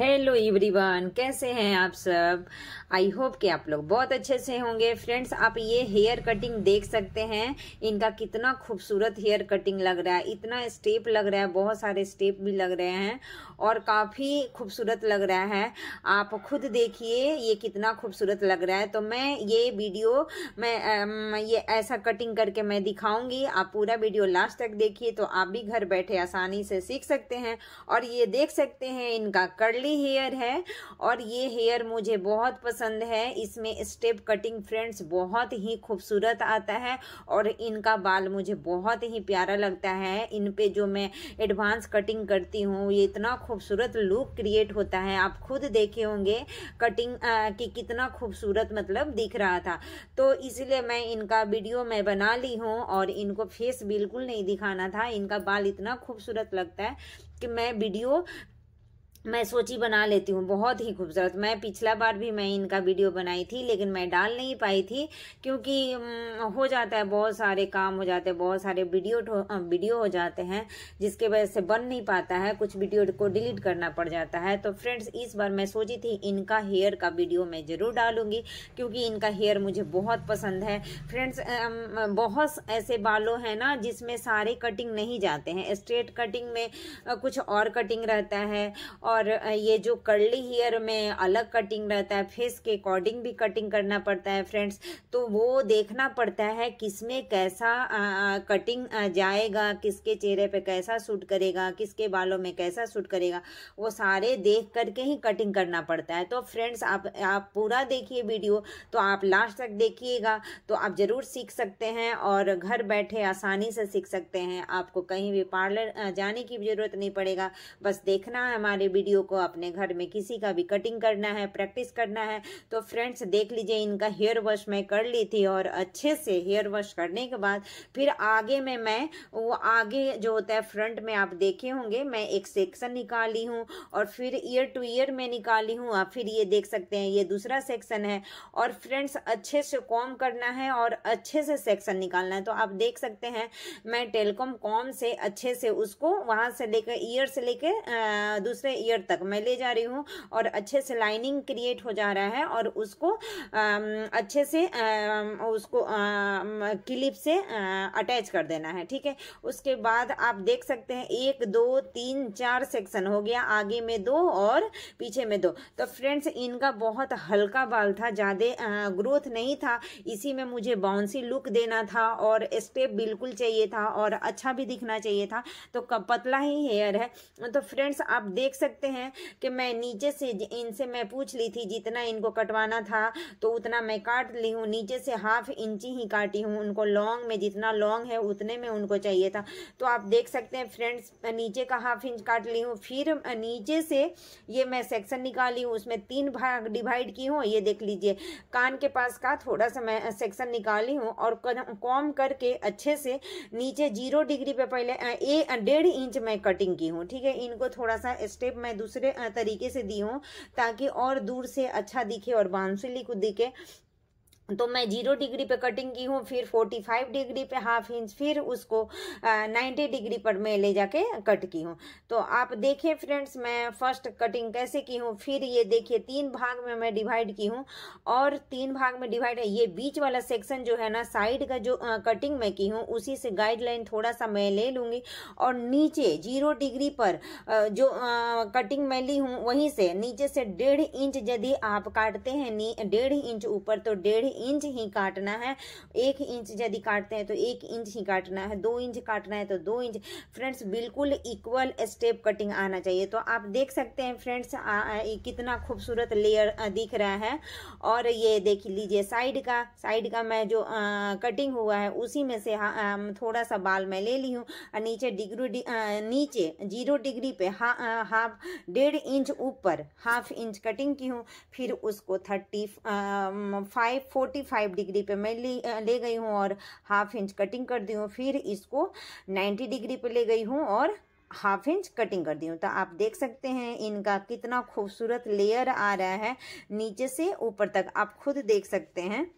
hello everyone कैसे हैं आप सब आई होप कि आप लोग बहुत अच्छे से होंगे फ्रेंड्स आप ये हेयर कटिंग देख सकते हैं इनका कितना खूबसूरत हेयर कटिंग लग रहा है इतना स्टेप लग रहा है बहुत सारे स्टेप भी लग रहे हैं और काफ़ी खूबसूरत लग रहा है आप खुद देखिए ये कितना खूबसूरत लग रहा है तो मैं ये वीडियो मैं ये ऐसा कटिंग करके मैं दिखाऊंगी आप पूरा वीडियो लास्ट तक देखिए तो आप भी घर बैठे आसानी से सीख सकते हैं और ये देख सकते हैं इनका कर्ली कर्ली हेयर है और ये हेयर मुझे बहुत पसंद है इसमें स्टेप कटिंग फ्रेंड्स बहुत ही खूबसूरत आता है और इनका बाल मुझे बहुत ही प्यारा लगता है इन पे जो मैं एडवांस कटिंग करती हूँ ये इतना खूबसूरत लुक क्रिएट होता है आप खुद देखे होंगे कटिंग कि कितना खूबसूरत मतलब दिख रहा था तो इसलिए मैं इनका वीडियो मैं बना ली हूँ और इनको फेस बिल्कुल नहीं दिखाना था इनका बाल इतना खूबसूरत लगता है कि मैं वीडियो मैं सोची बना लेती हूँ बहुत ही खूबसूरत मैं पिछला बार भी मैं इनका वीडियो बनाई थी लेकिन मैं डाल नहीं पाई थी क्योंकि हो जाता है बहुत सारे काम हो जाते हैं बहुत सारे वीडियो वीडियो हो जाते हैं जिसके वजह से बन नहीं पाता है कुछ वीडियो को डिलीट करना पड़ जाता है तो फ्रेंड्स इस बार मैं सोची थी इनका हेयर का वीडियो मैं ज़रूर डालूंगी क्योंकि इनका हेयर मुझे बहुत पसंद है फ्रेंड्स बहुत ऐसे बालों हैं ना जिसमें सारे कटिंग नहीं जाते हैं स्ट्रेट कटिंग में कुछ और कटिंग रहता है और ये जो कर्ली हेयर में अलग कटिंग रहता है फेस के अकॉर्डिंग भी कटिंग करना पड़ता है फ्रेंड्स तो वो देखना पड़ता है किस में कैसा कटिंग जाएगा किसके चेहरे पे कैसा सूट करेगा किसके बालों में कैसा सूट करेगा वो सारे देख करके ही कटिंग करना पड़ता है तो फ्रेंड्स आप आप पूरा देखिए वीडियो तो आप लास्ट तक देखिएगा तो आप ज़रूर सीख सकते हैं और घर बैठे आसानी से सीख सकते हैं आपको कहीं भी पार्लर जाने की ज़रूरत नहीं पड़ेगा बस देखना है हमारे वीडियो को अपने घर में किसी का भी कटिंग करना है प्रैक्टिस करना है तो फ्रेंड्स देख लीजिए इनका हेयर वॉश मैं कर ली थी और अच्छे से हेयर वॉश करने के बाद फिर आगे में मैं वो आगे जो होता है फ्रंट में आप देखे होंगे मैं एक सेक्शन निकाली हूँ और फिर ईयर टू ईयर में निकाली हूँ आप फिर ये देख सकते हैं ये दूसरा सेक्शन है और फ्रेंड्स अच्छे से कॉम करना है और अच्छे से सेक्शन निकालना है तो आप देख सकते हैं मैं टेलकॉम कॉम से अच्छे से उसको वहां से लेकर ईयर से लेकर दूसरे ईयर ईयर तक मैं ले जा रही हूँ और अच्छे से लाइनिंग क्रिएट हो जा रहा है और उसको अच्छे से उसको क्लिप से अटैच कर देना है ठीक है उसके बाद आप देख सकते हैं एक दो तीन चार सेक्शन हो गया आगे में दो और पीछे में दो तो फ्रेंड्स इनका बहुत हल्का बाल था ज़्यादा ग्रोथ नहीं था इसी में मुझे बाउंसी लुक देना था और स्टेप बिल्कुल चाहिए था और अच्छा भी दिखना चाहिए था तो पतला ही हेयर है तो फ्रेंड्स आप देख सकते सकते हैं कि मैं नीचे से इनसे मैं पूछ ली थी जितना इनको कटवाना था तो उतना मैं काट ली हूँ नीचे से हाफ इंची ही काटी हूँ उनको लॉन्ग में जितना लॉन्ग है उतने में उनको चाहिए था तो आप देख सकते हैं फ्रेंड्स नीचे का हाफ इंच काट ली हूँ फिर नीचे से ये मैं सेक्शन निकाली हूँ उसमें तीन भाग डिवाइड की हूँ ये देख लीजिए कान के पास का थोड़ा सा मैं सेक्शन निकाली हूँ और कॉम करके अच्छे से नीचे जीरो डिग्री पे पहले ए डेढ़ इंच मैं कटिंग की हूँ ठीक है इनको थोड़ा सा स्टेप में मैं दूसरे तरीके से दी हूँ ताकि और दूर से अच्छा दिखे और बांसुली को दिखे तो मैं जीरो डिग्री पे कटिंग की हूँ फिर फोर्टी फाइव डिग्री पे हाफ इंच फिर उसको नाइन्टी डिग्री पर मैं ले जाके कट की हूँ तो आप देखें फ्रेंड्स मैं फर्स्ट कटिंग कैसे की हूँ फिर ये देखिए तीन भाग में मैं डिवाइड की हूँ और तीन भाग में डिवाइड ये बीच वाला सेक्शन जो है ना साइड का जो आ, कटिंग मैं की हूँ उसी से गाइडलाइन थोड़ा सा मैं ले लूँगी और नीचे जीरो डिग्री पर आ, जो आ, कटिंग मैं ली हूँ वहीं से नीचे से डेढ़ इंच यदि आप काटते हैं डेढ़ इंच ऊपर तो डेढ़ इंच ही काटना है एक इंच यदि काटते हैं तो एक इंच ही काटना है दो इंच काटना है तो दो इंच फ्रेंड्स बिल्कुल इक्वल स्टेप कटिंग आना चाहिए तो आप देख सकते हैं फ्रेंड्स कितना खूबसूरत लेयर दिख रहा है और ये देख लीजिए साइड का साइड का मैं जो आ, कटिंग हुआ है उसी में से आ, थोड़ा सा बाल मैं ले ली हूँ और नीचे डिग्री नीचे जीरो डिग्री पे हा, आ, हाफ डेढ़ इंच ऊपर हाफ इंच कटिंग की हूँ फिर उसको thirty five forty forty five degree पे मैं ले ले गई हूँ और हाफ इंच कटिंग कर दी हूँ फिर इसको नाइन्टी डिग्री पे ले गई हूँ और हाफ इंच कटिंग कर दी हूँ तो आप देख सकते हैं इनका कितना खूबसूरत लेयर आ रहा है नीचे से ऊपर तक आप खुद देख सकते हैं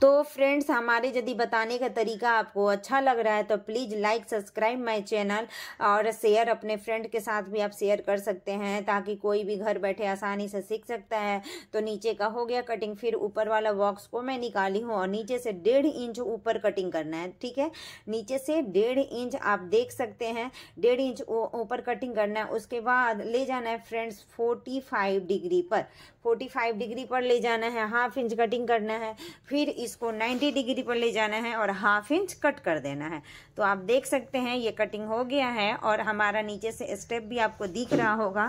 तो फ्रेंड्स हमारे यदि बताने का तरीका आपको अच्छा लग रहा है तो please like subscribe my channel और शेयर अपने फ्रेंड के साथ भी आप शेयर कर सकते हैं ताकि कोई भी घर बैठे आसानी से सीख सकता है तो नीचे का हो गया कटिंग फिर ऊपर वाला बॉक्स को मैं निकाली हूँ और नीचे से डेढ़ इंच ऊपर कटिंग करना है ठीक है नीचे से डेढ़ इंच आप देख सकते हैं डेढ़ इंच ऊपर कटिंग करना है उसके बाद ले जाना है फ्रेंड्स फोर्टी फाइव डिग्री पर फोर्टी फाइव डिग्री पर ले जाना है हाफ इंच कटिंग करना है फिर इसको 90 डिग्री पर ले जाना है और हाफ इंच कट कर देना है तो आप देख सकते हैं ये कटिंग हो गया है और हमारा नीचे से स्टेप भी आपको दिख रहा होगा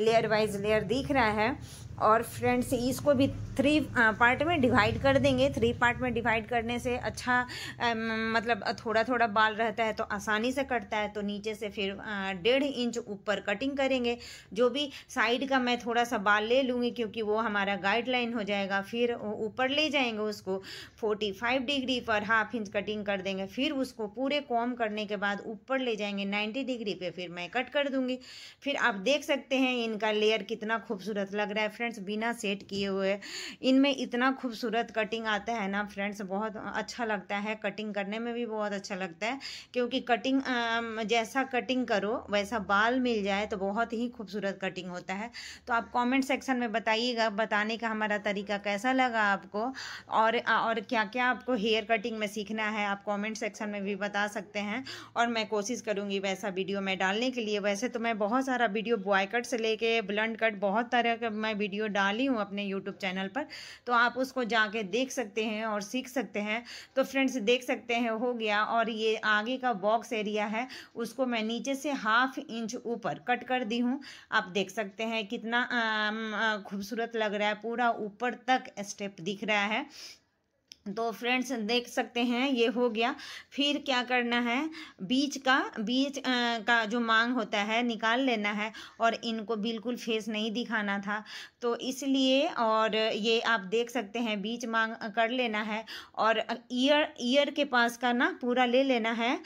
लेयर वाइज लेयर दिख रहा है और फ्रेंड्स इसको भी थ्री पार्ट में डिवाइड कर देंगे थ्री पार्ट में डिवाइड करने से अच्छा मतलब थोड़ा थोड़ा बाल रहता है तो आसानी से कटता है तो नीचे से फिर डेढ़ इंच ऊपर कटिंग करेंगे जो भी साइड का मैं थोड़ा सा बाल ले लूँगी क्योंकि वो हमारा गाइडलाइन हो जाएगा फिर ऊपर ले जाएंगे उसको फोर्टी फाइव डिग्री पर हाफ इंच कटिंग कर देंगे फिर उसको पूरे कॉम करने के बाद ऊपर ले जाएंगे नाइन्टी डिग्री पर फिर मैं कट कर दूँगी फिर आप देख सकते हैं इनका लेयर कितना खूबसूरत लग रहा है फ्रेंड फ्रेंड्स बिना सेट किए हुए इनमें इतना खूबसूरत कटिंग आता है ना फ्रेंड्स बहुत अच्छा लगता है कटिंग करने में भी बहुत अच्छा लगता है क्योंकि कटिंग जैसा कटिंग करो वैसा बाल मिल जाए तो बहुत ही खूबसूरत कटिंग होता है तो आप कॉमेंट सेक्शन में बताइएगा बताने का हमारा तरीका कैसा लगा आपको और और क्या क्या आपको हेयर कटिंग में सीखना है आप कमेंट सेक्शन में भी बता सकते हैं और मैं कोशिश करूंगी वैसा वीडियो में डालने के लिए वैसे तो मैं बहुत सारा वीडियो बॉय कट से लेके ब्लंड कट बहुत तरह का मैं वीडियो वीडियो डाली हूँ अपने यूट्यूब चैनल पर तो आप उसको जाके देख सकते हैं और सीख सकते हैं तो फ्रेंड्स देख सकते हैं हो गया और ये आगे का बॉक्स एरिया है उसको मैं नीचे से हाफ इंच ऊपर कट कर दी हूँ आप देख सकते हैं कितना खूबसूरत लग रहा है पूरा ऊपर तक स्टेप दिख रहा है तो फ्रेंड्स देख सकते हैं ये हो गया फिर क्या करना है बीच का बीच आ, का जो मांग होता है निकाल लेना है और इनको बिल्कुल फेस नहीं दिखाना था तो इसलिए और ये आप देख सकते हैं बीच मांग कर लेना है और ईयर ईयर के पास का ना पूरा ले लेना है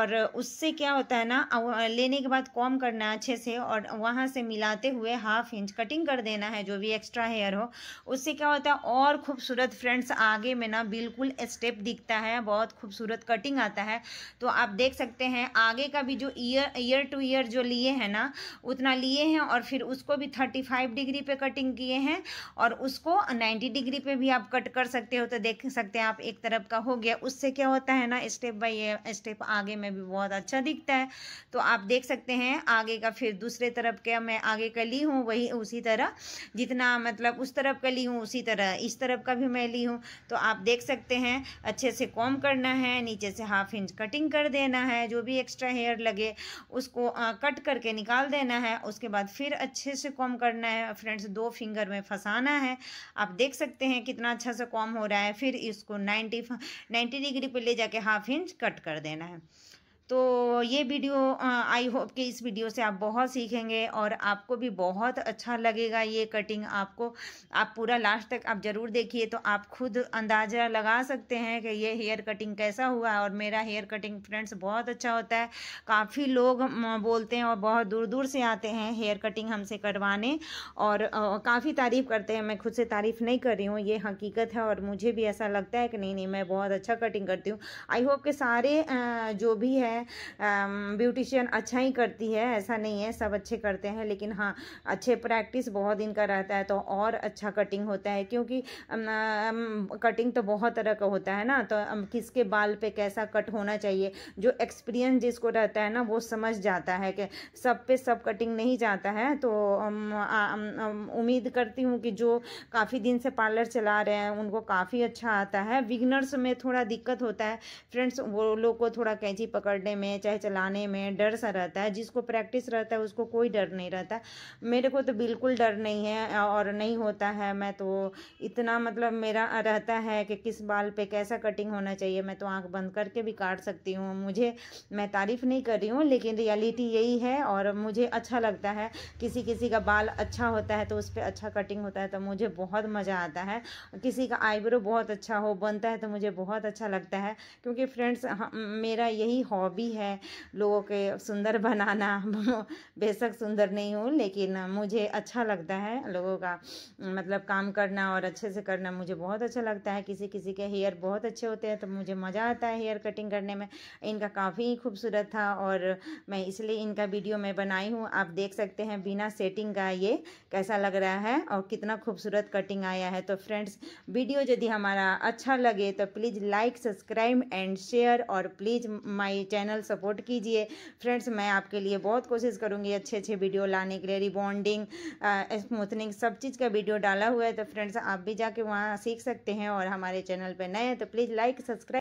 और उससे क्या होता है ना लेने के बाद कॉम करना है अच्छे से और वहाँ से मिलाते हुए हाफ इंच कटिंग कर देना है जो भी एक्स्ट्रा हेयर हो उससे क्या होता है और खूबसूरत फ्रेंड्स आगे में ना बिल्कुल स्टेप दिखता है बहुत खूबसूरत कटिंग आता है तो आप देख सकते हैं आगे का भी जो ईयर ईयर टू ईयर जो लिए हैं ना उतना लिए हैं और फिर उसको भी थर्टी फाइव डिग्री पे कटिंग किए हैं और उसको नाइन्टी डिग्री पे भी आप कट कर सकते हो तो देख सकते हैं आप एक तरफ का हो गया उससे क्या होता है ना स्टेप बाई स्टेप आगे में भी बहुत अच्छा दिखता है तो आप देख सकते हैं आगे का फिर दूसरे तरफ का मैं आगे का ली हूँ वही उसी तरह जितना मतलब उस तरफ का ली हूँ उसी तरह इस तरफ का भी मैं ली हूँ तो आप देख देख सकते हैं अच्छे से कॉम करना है नीचे से हाफ इंच कटिंग कर देना है जो भी एक्स्ट्रा हेयर लगे उसको आ, कट करके निकाल देना है उसके बाद फिर अच्छे से कॉम करना है फ्रेंड्स दो फिंगर में फंसाना है आप देख सकते हैं कितना अच्छा से कॉम हो रहा है फिर इसको नाइन्टी नाइन्टी डिग्री पर ले जाके हाफ इंच कट कर देना है तो ये वीडियो आई होप कि इस वीडियो से आप बहुत सीखेंगे और आपको भी बहुत अच्छा लगेगा ये कटिंग आपको आप पूरा लास्ट तक आप ज़रूर देखिए तो आप खुद अंदाज़ा लगा सकते हैं कि ये हेयर कटिंग कैसा हुआ और मेरा हेयर कटिंग फ्रेंड्स बहुत अच्छा होता है काफ़ी लोग बोलते हैं और बहुत दूर दूर से आते हैं हेयर कटिंग हमसे करवाने और काफ़ी तारीफ़ करते हैं मैं खुद से तारीफ़ नहीं कर रही हूँ ये हकीकत है और मुझे भी ऐसा लगता है कि नहीं नहीं मैं बहुत अच्छा कटिंग करती हूँ आई होप के सारे जो भी है हैं ब्यूटिशियन अच्छा ही करती है ऐसा नहीं है सब अच्छे करते हैं लेकिन हाँ अच्छे प्रैक्टिस बहुत दिन का रहता है तो और अच्छा कटिंग होता है क्योंकि कटिंग तो बहुत तरह का होता है ना तो किसके बाल पे कैसा कट होना चाहिए जो एक्सपीरियंस जिसको रहता है ना वो समझ जाता है कि सब पे सब कटिंग नहीं जाता है तो उम्मीद करती हूँ कि जो काफ़ी दिन से पार्लर चला रहे हैं उनको काफ़ी अच्छा आता है बिगनर्स में थोड़ा दिक्कत होता है फ्रेंड्स वो लोग को थोड़ा कैंची पकड़ने पकड़ने में चाहे चलाने में डर सा रहता है जिसको प्रैक्टिस रहता है उसको कोई डर नहीं रहता मेरे को तो बिल्कुल डर नहीं है और नहीं होता है मैं तो इतना मतलब मेरा रहता है कि किस बाल पे कैसा कटिंग होना चाहिए मैं तो आँख बंद करके भी काट सकती हूँ मुझे मैं तारीफ़ नहीं कर रही हूँ लेकिन रियलिटी यही है और मुझे अच्छा लगता है किसी किसी का बाल अच्छा होता है तो उस पर अच्छा कटिंग होता है तो मुझे बहुत मज़ा आता है किसी का आईब्रो बहुत अच्छा हो बनता है तो मुझे बहुत अच्छा लगता है क्योंकि फ्रेंड्स हाँ, मेरा यही हॉबी हॉबी है लोगों के सुंदर बनाना बेशक सुंदर नहीं हूँ लेकिन मुझे अच्छा लगता है लोगों का मतलब काम करना और अच्छे से करना मुझे बहुत अच्छा लगता है किसी किसी के हेयर बहुत अच्छे होते हैं तो मुझे मज़ा आता है हेयर कटिंग करने में इनका काफ़ी खूबसूरत था और मैं इसलिए इनका वीडियो मैं बनाई हूँ आप देख सकते हैं बिना सेटिंग का ये कैसा लग रहा है और कितना खूबसूरत कटिंग आया है तो फ्रेंड्स वीडियो यदि हमारा अच्छा लगे तो please like subscribe and share और please my channel channel support कीजिए फ्रेंड्स मैं आपके लिए बहुत कोशिश करूँगी अच्छे अच्छे वीडियो लाने के लिए रिबॉन्डिंग स्मूथनिंग सब चीज़ का वीडियो डाला हुआ है तो फ्रेंड्स आप भी जाके वहाँ सीख सकते हैं और हमारे चैनल पर नए हैं तो प्लीज़ लाइक सब्सक्राइब